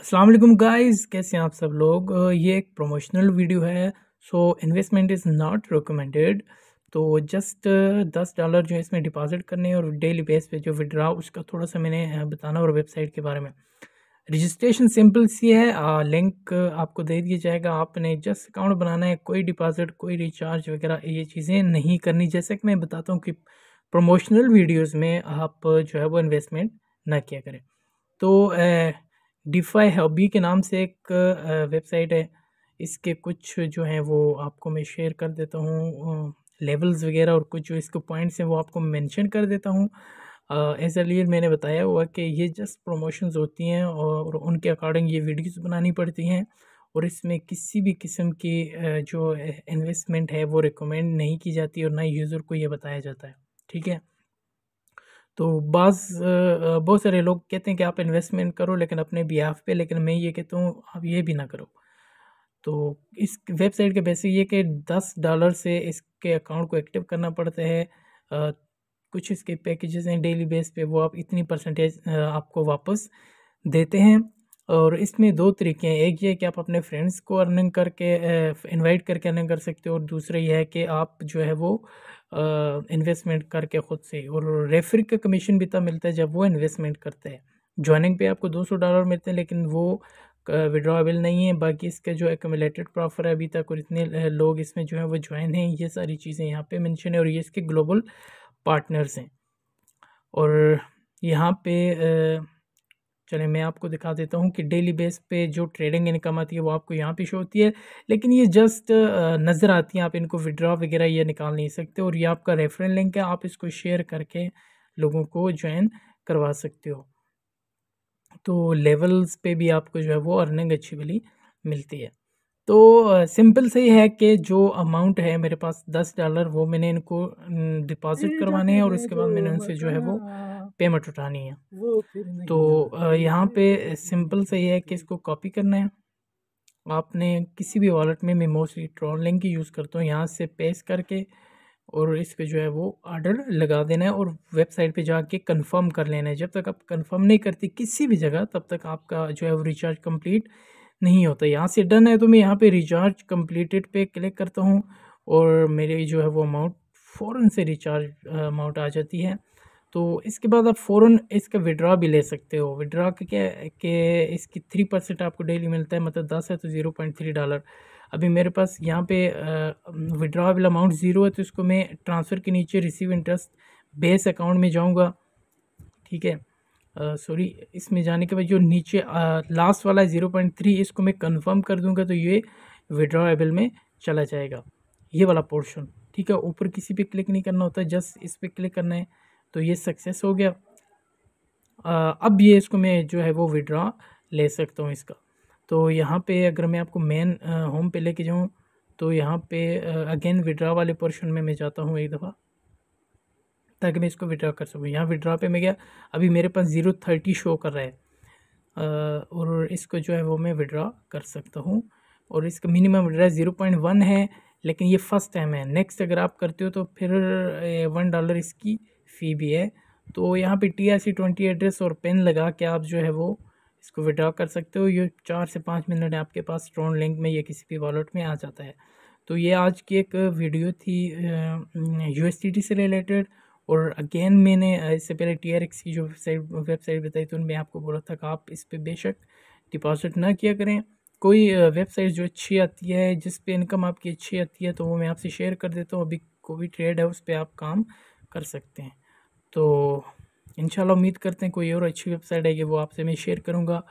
Aslam guys कैसे हैं आप सब लोग ये एक प्रमोशनल वीडियो है so investment is not recommended तो जस्ट दस डॉलर जो है इसमें डिपॉजिट करने और डेली बेस पे जो विड्रा उसका थोड़ा सा मैंने बताना और वेबसाइट के बारे में रजिस्ट्रेशन सिंपल सी है आ, लिंक आपको दे दिया जाएगा आपने जस्ट अकाउंट बनाना है कोई डिपॉजिट कोई रिचार्ज वगैरह ये चीज़ें नहीं करनी जैसे कि मैं बताता हूँ कि प्रमोशनल वीडियोज़ में आप जो है वो इन्वेस्टमेंट ना किया करें तो ए, डिफाई हॉबी के नाम से एक वेबसाइट है इसके कुछ जो हैं वो आपको मैं शेयर कर देता हूँ लेवल्स वगैरह और कुछ जो इसके पॉइंट्स हैं वो आपको मेंशन कर देता हूँ एज अर्लियर मैंने बताया हुआ कि ये जस्ट प्रमोशंस होती हैं और उनके अकॉर्डिंग ये वीडियोस बनानी पड़ती हैं और इसमें किसी भी किस्म की जो इन्वेस्टमेंट है वो रिकमेंड नहीं की जाती और ना यूज़र को ये बताया जाता है ठीक है तो बाज़ बहुत सारे लोग कहते हैं कि आप इन्वेस्टमेंट करो लेकिन अपने बिहाफ पे लेकिन मैं ये कहता हूँ आप ये भी ना करो तो इस वेबसाइट के बेसिक ये कि दस डॉलर से इसके अकाउंट को एक्टिव करना पड़ता है कुछ इसके पैकेजेस हैं डेली बेस पे वो आप इतनी परसेंटेज आपको वापस देते हैं और इसमें दो तरीके हैं एक ये कि आप अपने फ्रेंड्स को अर्निंग करके इनवाइट करके अर्निंग कर सकते हो और दूसरा ये है कि आप जो है वो इन्वेस्टमेंट करके ख़ुद से और रेफर का कमीशन भी तब मिलता है जब वो इन्वेस्टमेंट करता है ज्वाइनिंग पे आपको 200 डॉलर मिलते हैं लेकिन वो विड्रॉबल नहीं है बाकी इसका जो एकमलेटेड प्रॉफर है अभी तक और इतने लोग इसमें जो है वो ज्वाइन हैं ये सारी चीज़ें यहाँ पे मेंशन है और ये इसके ग्लोबल पार्टनर्स हैं और यहाँ पे चले मैं आपको दिखा देता हूँ कि डेली बेस पे जो ट्रेडिंग इनकम आती है वो आपको यहाँ पे शो होती है लेकिन ये जस्ट नज़र आती है आप इनको विड्रॉ वगैरह ये निकाल नहीं सकते और ये आपका रेफरेंस लिंक है आप इसको शेयर करके लोगों को ज्वाइन करवा सकते हो तो लेवल्स पे भी आपको जो है वो अर्निंग अच्छी वाली मिलती है तो सिंपल से ही है कि जो अमाउंट है मेरे पास दस डॉलर वो मैंने इनको डिपॉजिट करवाने हैं और उसके बाद मैंने उनसे जो है वो पेमेंट उठानी है तो यहाँ पे सिंपल सा ये है कि इसको कॉपी करना है आपने किसी भी वॉलेट में मैं मोस्टली ट्रॉन लिंक ही यूज़ करता हूँ यहाँ से पेस्ट करके और इस पर जो है वो आर्डर लगा देना है और वेबसाइट पे जाके कंफर्म कर लेना है जब तक आप कंफर्म नहीं करती किसी भी जगह तब तक आपका जो है वो रिचार्ज कंप्लीट नहीं होता यहाँ से डन है तो मैं यहाँ पे रिचार्ज कंप्लीटेड पे क्लिक करता हूँ और मेरे जो है वो अमाउंट फ़ौर से रिचार्ज अमाउंट आ जाती है तो इसके बाद आप फ़ौर इसका विड्रा भी ले सकते हो विड्रा का क्या के इसकी थ्री परसेंट आपको डेली मिलता है मतलब दस है तो ज़ीरो पॉइंट थ्री डॉलर अभी मेरे पास यहाँ पे विड्रावेबल अमाउंट ज़ीरो है तो इसको मैं ट्रांसफ़र के नीचे रिसीव इंटरेस्ट बेस अकाउंट में जाऊँगा ठीक है सॉरी इसमें जाने के बाद जो नीचे लास्ट वाला है ज़ीरो पॉइंट थ्री इसको मैं कन्फर्म कर दूँगा तो ये विड्रॉएबल में चला जाएगा ये वाला पोर्शन ठीक है ऊपर किसी पर क्लिक नहीं करना होता जस्ट इस पर क्लिक करना है तो ये सक्सेस हो गया आ, अब ये इसको मैं जो है वो विड्रॉ ले सकता हूँ इसका तो यहाँ पे अगर मैं आपको मेन होम पे लेके जाऊँ तो यहाँ पे अगेन विड्रा वाले पोर्शन में मैं जाता हूँ एक दफ़ा ताकि मैं इसको विड्रा कर सकूँ यहाँ विड्रा पे मैं गया अभी मेरे पास ज़ीरो थर्टी शो कर रहा है और इसको जो है वो मैं विड्रा कर सकता हूँ और इसका minimum withdraw zero point one है लेकिन ये फ़र्स्ट टाइम है नेक्स्ट अगर आप करते हो तो फिर वन डॉलर इसकी फ़ी भी है तो यहाँ पे T R C twenty address और पेन लगा के आप जो है वो इसको विड्रा कर सकते हो ये चार से पाँच मिनट आपके पास स्ट्रॉन्ग लिंक में या किसी भी वॉलेट में आ जाता है तो ये आज की एक वीडियो थी यू से रिलेटेड और अगेन मैंने इससे पहले टी आर एक्स की जो वेबसाइट वेबसाइट बताई थी उनमें आपको बोला था कि आप इस पर बेशक डिपॉजिट ना किया करें कोई वेबसाइट जो अच्छी आती है जिस पे इनकम आपकी अच्छी आती है तो वो मैं आपसे शेयर कर देता हूँ अभी कोई ट्रेड है उस पर आप काम कर सकते हैं तो इन उम्मीद करते हैं कोई और अच्छी वेबसाइट है कि वो आपसे मैं शेयर करूँगा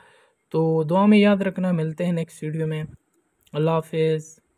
तो दुआ में याद रखना मिलते हैं नेक्स्ट वीडियो में अल्लाह हाफिज़